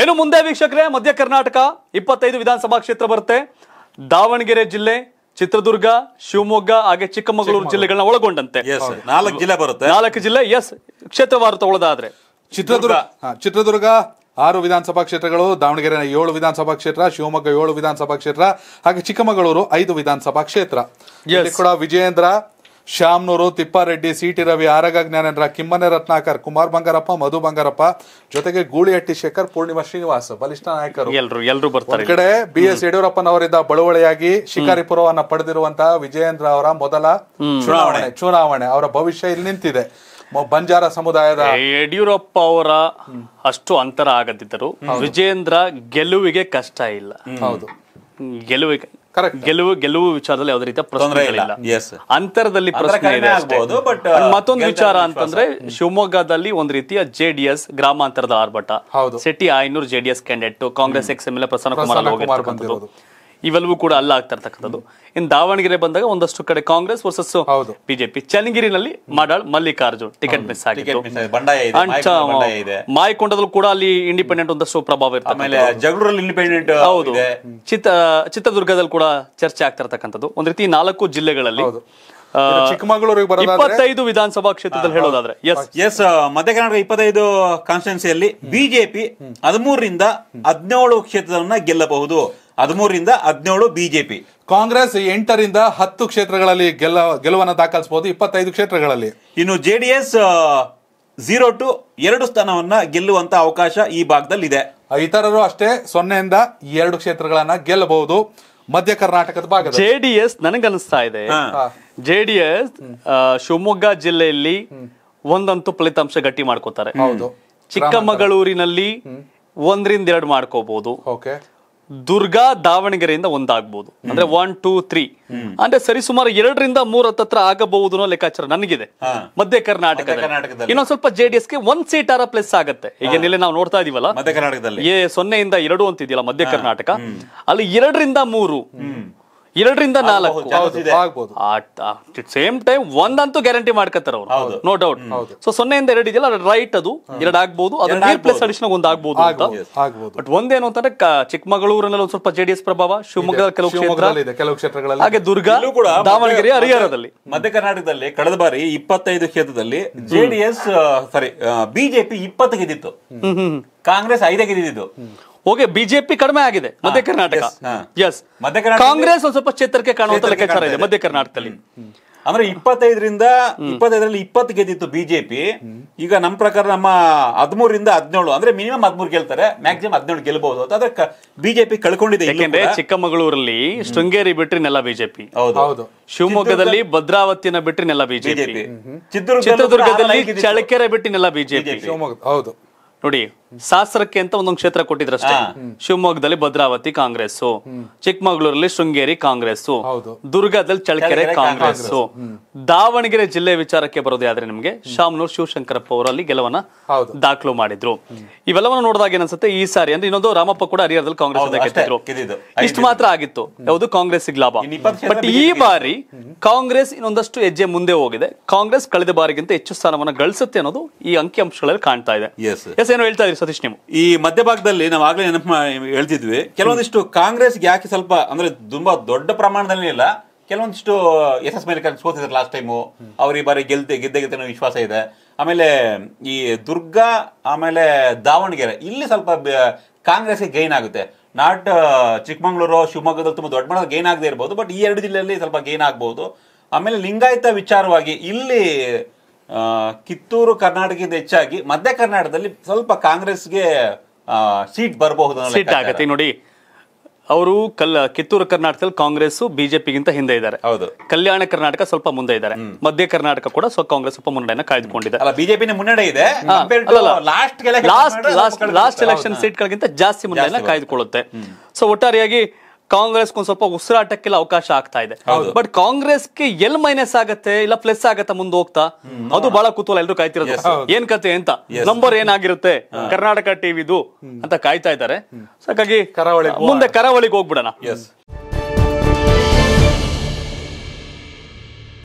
ಏನು ಮುಂದೆ ವೀಕ್ಷಕರೇ ಮಧ್ಯ ಕರ್ನಾಟಕ ಇಪ್ಪತ್ತೈದು ವಿಧಾನಸಭಾ ಕ್ಷೇತ್ರ ಬರುತ್ತೆ ದಾವಣಗೆರೆ ಜಿಲ್ಲೆ ಚಿತ್ರದುರ್ಗ ಶಿವಮೊಗ್ಗ ಹಾಗೆ ಚಿಕ್ಕಮಗಳೂರು ಜಿಲ್ಲೆಗಳನ್ನ ಒಳಗೊಂಡಂತೆ ನಾಲ್ಕು ಜಿಲ್ಲೆ ಬರುತ್ತೆ ನಾಲ್ಕು ಜಿಲ್ಲೆ ಎಸ್ ಕ್ಷೇತ್ರವಾರು ತಗೊಳ್ಳೋದಾದ್ರೆ ಚಿತ್ರದುರ್ಗ ಚಿತ್ರದುರ್ಗ ಆರು ವಿಧಾನಸಭಾ ಕ್ಷೇತ್ರಗಳು ದಾವಣಗೆರೆ ಏಳು ವಿಧಾನಸಭಾ ಕ್ಷೇತ್ರ ಶಿವಮೊಗ್ಗ ಏಳು ವಿಧಾನಸಭಾ ಕ್ಷೇತ್ರ ಹಾಗೆ ಚಿಕ್ಕಮಗಳೂರು ಐದು ವಿಧಾನಸಭಾ ಕ್ಷೇತ್ರ ಕೂಡ ವಿಜಯೇಂದ್ರ ಶ್ಯಾಮ್ನೂರು ತಿಪ್ಪಾರೆಡ್ಡಿ ಸಿ ಟಿ ರವಿ ಆರಗ ಜ್ಞಾನೇಂದ್ರ ಕಿಮ್ಮನೆ ರತ್ನಾಕರ್ ಕುಮಾರ್ ಬಂಗಾರಪ್ಪ ಮಧು ಬಂಗಾರಪ್ಪ ಜೊತೆಗೆ ಗೂಳಿಹಟ್ಟಿ ಶೇಖರ್ ಪೂರ್ಣಿಮಾ ಶ್ರೀನಿವಾಸ್ ಬಲಿಷ್ಠ ನಾಯಕರು ಎಲ್ಲರೂ ಎಲ್ಲರೂ ಬರ್ತಾರೆ ಕಡೆ ಬಿ ಎಸ್ ಯಡಿಯೂರಪ್ಪನವರಿಂದ ಬಳುವಳಿಯಾಗಿ ಶಿಕಾರಿಪುರವನ್ನ ಪಡೆದಿರುವಂತಹ ವಿಜಯೇಂದ್ರ ಅವರ ಮೊದಲ ಚುನಾವಣೆ ಚುನಾವಣೆ ಅವರ ಭವಿಷ್ಯ ಇಲ್ಲಿ ನಿಂತಿದೆ ಬಂಜಾರ ಸಮುದಾಯದ ಯಡಿಯೂರಪ್ಪ ಅವರ ಅಷ್ಟು ಅಂತರ ಆಗದಿದ್ದರು ವಿಜೇಂದ್ರ ಗೆಲುವಿಗೆ ಕಷ್ಟ ಇಲ್ಲ ಹೌದು ಗೆಲುವಿಗೆ ಗೆಲುವು ಗೆಲುವು ವಿಚಾರದಲ್ಲಿ ಯಾವ್ದು ರೀತಿಯ ಪ್ರಶ್ನೆ ಇಲ್ಲ ಅಂತರದಲ್ಲಿ ಪ್ರಶ್ನೆ ಇದೆ uh, ಮತ್ತೊಂದು ವಿಚಾರ ಅಂತಂದ್ರೆ ಶಿವಮೊಗ್ಗದಲ್ಲಿ ಒಂದ್ ರೀತಿಯ ಜೆ ಡಿ ಎಸ್ ಗ್ರಾಮಾಂತರದ ಆರ್ಭಟ ಶೆಟ್ಟಿ ಐನೂರು J D S candidate Congress ex M L Prasanna Kumar ಇವೆಲ್ಲವೂ ಕೂಡ ಅಲ್ಲ ಆಗ್ತಾ ಇರ್ತಕ್ಕಂಥದ್ದು ಇನ್ನು ದಾವಣಗೆರೆ ಬಂದಾಗ ಒಂದಷ್ಟು ಕಡೆ ಕಾಂಗ್ರೆಸ್ ವರ್ಸಸ್ ಬಿಜೆಪಿ ಚನ್ನಗಿರಿನಲ್ಲಿ ಮಾಡಾಳ್ ಮಲ್ಲಿಕಾರ್ಜುನ್ ಟಿಕೆಟ್ ಮಿಸ್ ಆಗಿತ್ತು ಮಾಯಕೊಂಡದಲ್ಲೂ ಕೂಡ ಅಲ್ಲಿ ಇಂಡಿಪೆಂಡೆಂಟ್ ಒಂದಷ್ಟು ಪ್ರಭಾವ ಇಂಡಿಪೆಂಡೆಂಟ್ ಹೌದು ಚಿತ್ರ ಚಿತ್ರದುರ್ಗದಲ್ಲಿ ಕೂಡ ಚರ್ಚೆ ಆಗ್ತಾ ಇರ್ತಕ್ಕಂಥದ್ದು ಒಂದ್ ರೀತಿ ನಾಲ್ಕು ಜಿಲ್ಲೆಗಳಲ್ಲಿ ಚಿಕ್ಕಮಗಳೂರಿಗೆ ಇಪ್ಪತ್ತೈದು ವಿಧಾನಸಭಾ ಕ್ಷೇತ್ರದಲ್ಲಿ ಹೇಳೋದಾದ್ರೆ ಎಸ್ ಎಸ್ ಮಧ್ಯ ಕರ್ನಾಟಕ ಇಪ್ಪತ್ತೈದು ಕಾನ್ಸ್ಟಿಟ್ಯೂನ್ಸಿಯಲ್ಲಿ ಬಿಜೆಪಿ ಹದಿಮೂರರಿಂದ ಹದಿನೇಳು ಕ್ಷೇತ್ರಗಳನ್ನ ಗೆಲ್ಲಬಹುದು ಹದಿಮೂರಿಂದ ಹದಿನೇಳು ಬಿಜೆಪಿ ಕಾಂಗ್ರೆಸ್ ಎಂಟರಿಂದ ಹತ್ತು ಕ್ಷೇತ್ರಗಳಲ್ಲಿ ಗೆಲ್ಲ ಗೆಲುವನ್ನು ದಾಖಲಿಸಬಹುದು ಇಪ್ಪತ್ತೈದು ಕ್ಷೇತ್ರಗಳಲ್ಲಿ ಇನ್ನು ಜೆಡಿಎಸ್ ಝೀರೋ ಟು ಎರಡು ಸ್ಥಾನವನ್ನ ಗೆಲ್ಲುವಂತ ಅವಕಾಶ ಈ ಭಾಗದಲ್ಲಿ ಇದೆ ಇತರರು ಅಷ್ಟೇ ಸೊನ್ನೆಯಿಂದ ಎರಡು ಕ್ಷೇತ್ರಗಳನ್ನ ಗೆಲ್ಲಬಹುದು ಮಧ್ಯ ಕರ್ನಾಟಕದ ಭಾಗ ಜೆ ಡಿ ಎಸ್ ನನಗನ್ನಿಸ್ತಾ ಇದೆ ಜೆ ಡಿ ಎಸ್ ಶಿವಮೊಗ್ಗ ಜಿಲ್ಲೆಯಲ್ಲಿ ಒಂದಂತೂ ಫಲಿತಾಂಶ ಗಟ್ಟಿ ಮಾಡ್ಕೋತಾರೆ ಚಿಕ್ಕಮಗಳೂರಿನಲ್ಲಿ ಒಂದರಿಂದ ಎರಡು ಮಾಡ್ಕೋಬಹುದು ದುರ್ಗಾ ದಾವಣಗೆರೆಯಿಂದ ಒಂದಾಗ್ಬೋದು ಅಂದ್ರೆ ಒನ್ ಟೂ ತ್ರೀ ಅಂದ್ರೆ ಸರಿಸುಮಾರು ಎರಡರಿಂದ ಮೂರ ಹತ್ರ ಆಗಬಹುದು ಅನ್ನೋ ಲೆಕ್ಕಾಚಾರ ನನಗಿದೆ ಮಧ್ಯ ಕರ್ನಾಟಕ ಇನ್ನೊಂದ್ ಸ್ವಲ್ಪ ಜೆ ಡಿ ಎಸ್ ಗೆ ಒಂದ್ ಸೀಟ್ ಆರ ಪ್ಲಸ್ ಆಗುತ್ತೆ ಈಗ ಇಲ್ಲಿ ನಾವು ನೋಡ್ತಾ ಇದೀವಲ್ಲ ಸೊನ್ನೆಯಿಂದ ಎರಡು ಅಂತಿದೆಯಲ್ಲ ಮಧ್ಯ ಕರ್ನಾಟಕ ಅಲ್ಲಿ ಎರಡರಿಂದ ಮೂರು ಎರಡರಿಂದ ನಾಲ್ಕು ಸೇಮ್ ಟೈಮ್ ಒಂದಂತೂ ಗ್ಯಾರಂಟಿ ಮಾಡ್ಕತ್ತಾರ ಅವರು ನೋ ಡೌಟ್ ಸೊ ಸೊನ್ನೆಯಿಂದ ಎರಡು ಇದೆಯಲ್ಲ ರೈಟ್ ಅದು ಎರಡು ಆಗ್ಬೋದು ಅದನ್ನ ನೀರ್ ಪ್ಲಸ್ ಅಡಿಷನ್ ಒಂದು ಆಗ್ಬಹುದು ಅಂತ ಬಟ್ ಒಂದೇನು ಅಂತಂದ್ರೆ ಚಿಕ್ಕಮಗಳೂರಿನಲ್ಲಿ ಒಂದ್ ಸ್ವಲ್ಪ ಜೆಡಿಎಸ್ ಪ್ರಭಾವ ಶಿವಮೊಗ್ಗದ ಕೆಲವು ಕ್ಷೇತ್ರ ಕೆಲವು ಕ್ಷೇತ್ರಗಳಲ್ಲಿ ಹಾಗೆ ದುರ್ಗ ದಾವಣಗೆರೆ ಹರಿಹರದಲ್ಲಿ ಮಧ್ಯ ಕರ್ನಾಟಕದಲ್ಲಿ ಕಳೆದ ಬಾರಿ ಇಪ್ಪತ್ತೈದು ಕ್ಷೇತ್ರದಲ್ಲಿ ಜೆಡಿಎಸ್ ಸಾರಿ ಬಿಜೆಪಿ ಇಪ್ಪತ್ತು ಗೆದ್ದಿತ್ತು ಕಾಂಗ್ರೆಸ್ ಐದೇ ಗೆದ್ದಿದ್ದು ಓಕೆ ಬಿಜೆಪಿ ಕಡಿಮೆ ಆಗಿದೆ ಮಧ್ಯ ಕರ್ನಾಟಕ ಎಸ್ ಕಾಂಗ್ರೆಸ್ ಒಂದ್ ಸ್ವಲ್ಪ ಕ್ಷೇತ್ರಕ್ಕೆ ಕಾಣುವಂತ ಲೆಕ್ಕಾಚಾರ ಇದೆ ಮಧ್ಯ ಕರ್ನಾಟಕದಲ್ಲಿ ಅಂದ್ರೆ ಇಪ್ಪತ್ತೈದರಿಂದ ಇಪ್ಪತ್ತೈದರಲ್ಲಿ ಇಪ್ಪತ್ತು ಗೆದ್ದಿತ್ತು ಬಿಜೆಪಿ ಈಗ ನಮ್ಮ ಪ್ರಕಾರ ನಮ್ಮ ಹದಿಮೂರಿಂದ ಹದಿನೇಳು ಅಂದ್ರೆ ಮಿನಿಮಮ್ ಹದಿಮೂರು ಗೆಲ್ತಾರೆ ಮ್ಯಾಕ್ಸಿಮಮ್ ಹದಿನೇಳು ಗೆಲ್ಬಹುದು ಅಂತ ಬಿಜೆಪಿ ಕಳ್ಕೊಂಡಿದೆ ಯಾಕೆಂದ್ರೆ ಚಿಕ್ಕಮಗಳೂರಲ್ಲಿ ಶೃಂಗೇರಿ ಬಿಟ್ರಿ ನೆಲ ಬಿಜೆಪಿ ಹೌದು ಶಿವಮೊಗ್ಗದಲ್ಲಿ ಭದ್ರಾವತಿನ ಬಿಟ್ರಿ ನೆಲ ಬಿಜೆಪಿ ಚಿತ್ರದುರ್ಗದಲ್ಲಿ ಚಳಕೆರೆ ಬಿಟ್ಟಿ ನೆಲ ಬಿಜೆಪಿ ಹೌದು ನೋಡಿ ಸಾಸರಕ್ಕೆ ಅಂತ ಒಂದೊಂದು ಕ್ಷೇತ್ರ ಕೊಟ್ಟಿದ್ರಷ್ಟೇ ಶಿವಮೊಗ್ಗದಲ್ಲಿ ಭದ್ರಾವತಿ ಕಾಂಗ್ರೆಸ್ ಚಿಕ್ಕಮಗಳೂರಲ್ಲಿ ಶೃಂಗೇರಿ ಕಾಂಗ್ರೆಸ್ ದುರ್ಗಾದಲ್ಲಿ ಚಳಕೆರೆ ಕಾಂಗ್ರೆಸ್ ದಾವಣಗೆರೆ ಜಿಲ್ಲೆ ವಿಚಾರಕ್ಕೆ ಬರೋದು ಯಾದ್ರೆ ನಿಮಗೆ ಶಾಮನೂರ್ ಶಿವಶಂಕರಪ್ಪ ಅವರಲ್ಲಿ ಗೆಲುವನ್ನ ದಾಖಲು ಮಾಡಿದ್ರು ಇವೆಲ್ಲವನ್ನ ನೋಡಿದಾಗ ಏನನ್ಸುತ್ತೆ ಈ ಸಾರಿ ಅಂದ್ರೆ ಇನ್ನೊಂದು ರಾಮಪ್ಪ ಕೂಡ ಹರಿಹರದಲ್ಲಿ ಕಾಂಗ್ರೆಸ್ ಇಷ್ಟು ಮಾತ್ರ ಆಗಿತ್ತು ಯಾವುದು ಕಾಂಗ್ರೆಸ್ ಲಾಭ ಬಟ್ ಈ ಬಾರಿ ಕಾಂಗ್ರೆಸ್ ಇನ್ನೊಂದಷ್ಟು ಹೆಜ್ಜೆ ಮುಂದೆ ಹೋಗಿದೆ ಕಾಂಗ್ರೆಸ್ ಕಳೆದ ಬಾರಿಗಿಂತ ಹೆಚ್ಚು ಸ್ಥಾನವನ್ನು ಗಳಿಸುತ್ತೆ ಅನ್ನೋದು ಈ ಅಂಕಿಅಂಶಗಳಲ್ಲಿ ಕಾಣ್ತಾ ಇದೆ ಎಸ್ ಏನು ಹೇಳ್ತಾ ಇದ್ರಿ ಸತೀಶ್ ನಿಮ್ಮ ಈ ಮಧ್ಯಭಾಗದಲ್ಲಿ ನಾವು ಆಗ್ಲೇ ನೆನಪು ಹೇಳ್ತಿದ್ವಿ ಕೆಲವೊಂದಿಷ್ಟು ಕಾಂಗ್ರೆಸ್ಗೆ ಯಾಕೆ ಸ್ವಲ್ಪ ಅಂದ್ರೆ ತುಂಬಾ ದೊಡ್ಡ ಪ್ರಮಾಣದಲ್ಲಿ ಇಲ್ಲ ಕೆಲವೊಂದಿಷ್ಟು ಎಸ್ ಎಸ್ ಮೇಲೆ ಸೋತಿದ್ರು ಲಾಸ್ಟ್ ಟೈಮು ಅವ್ರಿಗೆ ಬಾರಿ ಗೆಲ್ತೆ ಗೆದ್ದೆ ಗೆದ್ದೆ ವಿಶ್ವಾಸ ಇದೆ ಆಮೇಲೆ ಈ ದುರ್ಗ ಆಮೇಲೆ ದಾವಣಗೆರೆ ಇಲ್ಲಿ ಸ್ವಲ್ಪ ಕಾಂಗ್ರೆಸ್ಗೆ ಗೈನ್ ಆಗುತ್ತೆ ನಾಟ್ ಚಿಕ್ಕಮಂಗ್ಳೂರು ಶಿವಮೊಗ್ಗದಲ್ಲಿ ತುಂಬ ದೊಡ್ಡ ಮಟ್ಟದ ಗೈನ್ ಆಗದೆ ಇರಬಹುದು ಬಟ್ ಈ ಎರಡು ಜಿಲ್ಲೆಯಲ್ಲಿ ಸ್ವಲ್ಪ ಗೈನ್ ಆಗ್ಬೋದು ಆಮೇಲೆ ಲಿಂಗಾಯತ ವಿಚಾರವಾಗಿ ಇಲ್ಲಿ ಕಿತ್ತೂರು ಕರ್ನಾಟಕದಿಂದ ಹೆಚ್ಚಾಗಿ ಮಧ್ಯ ಕರ್ನಾಟಕದಲ್ಲಿ ಸ್ವಲ್ಪ ಕಾಂಗ್ರೆಸ್ಗೆ ಸೀಟ್ ಬರಬಹುದು ಸೀಟ್ ಆಗತ್ತೆ ನೋಡಿ ಅವರು ಕಲ್ ಕಿತ್ತೂರು ಕರ್ನಾಟಕದಲ್ಲಿ ಕಾಂಗ್ರೆಸ್ ಬಿಜೆಪಿಗಿಂತ ಹಿಂದೆ ಇದ್ದಾರೆ ಹೌದು ಕಲ್ಯಾಣ ಕರ್ನಾಟಕ ಸ್ವಲ್ಪ ಮುಂದೆ ಇದ್ದಾರೆ ಮಧ್ಯ ಕರ್ನಾಟಕ ಕೂಡ ಸ್ವಲ್ಪ ಕಾಂಗ್ರೆಸ್ ಸ್ವಲ್ಪ ಮುನ್ನಡೆಯನ್ನ ಕಾಯ್ದುಕೊಂಡಿದೆ ಅಲ್ಲ ಮುನ್ನಡೆ ಇದೆ ಲಾಸ್ಟ್ ಲಾಸ್ಟ್ ಎಲೆಕ್ಷನ್ ಸೀಟ್ಗಳಿಗಿಂತ ಜಾಸ್ತಿ ಮುನ್ನಡೆಯನ್ನ ಕಾಯ್ದುಕೊಳ್ಳುತ್ತೆ ಸೊ ಒಟ್ಟಾರೆಯಾಗಿ ಕಾಂಗ್ರೆಸ್ ಒಂದ್ ಸ್ವಲ್ಪ ಉಸಿರಾಟಕ್ಕೆಲ್ಲ ಅವಕಾಶ ಆಗ್ತಾ ಇದೆ ಬಟ್ ಕಾಂಗ್ರೆಸ್ಗೆ ಎಲ್ ಮೈನಸ್ ಆಗತ್ತೆ ಇಲ್ಲ ಪ್ಲಸ್ ಆಗತ್ತೆ ಮುಂದೆ ಹೋಗ್ತಾ ಅದು ಬಹಳ ಕುತೂಹಲ ಎಲ್ರು ಕಾಯ್ತಿರೋದು ಏನ್ ಕತೆ ಅಂತ ನಂಬರ್ ಏನಾಗಿರುತ್ತೆ ಕರ್ನಾಟಕ ಟಿವಿದು ಅಂತ ಕಾಯ್ತಾ ಇದ್ದಾರೆ ಕರಾವಳಿ ಮುಂದೆ ಕರಾವಳಿಗೆ ಹೋಗ್ಬಿಡೋಣ